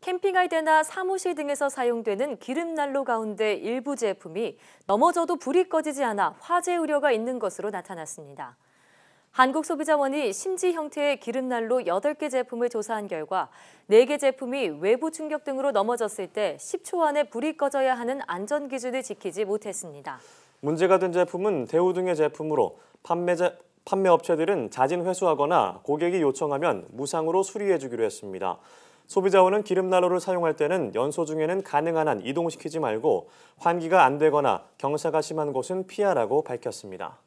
캠핑할때나 사무실 등에서 사용되는 기름난로 가운데 일부 제품이 넘어져도 불이 꺼지지 않아 화재 우려가 있는 것으로 나타났습니다. 한국소비자원이 심지 형태의 기름난로 8개 제품을 조사한 결과 4개 제품이 외부 충격 등으로 넘어졌을 때 10초 안에 불이 꺼져야 하는 안전 기준을 지키지 못했습니다. 문제가 된 제품은 대우 등의 제품으로 판매자, 판매업체들은 자진 회수하거나 고객이 요청하면 무상으로 수리해주기로 했습니다. 소비자원은 기름난로를 사용할 때는 연소 중에는 가능한 한 이동시키지 말고 환기가 안 되거나 경사가 심한 곳은 피하라고 밝혔습니다.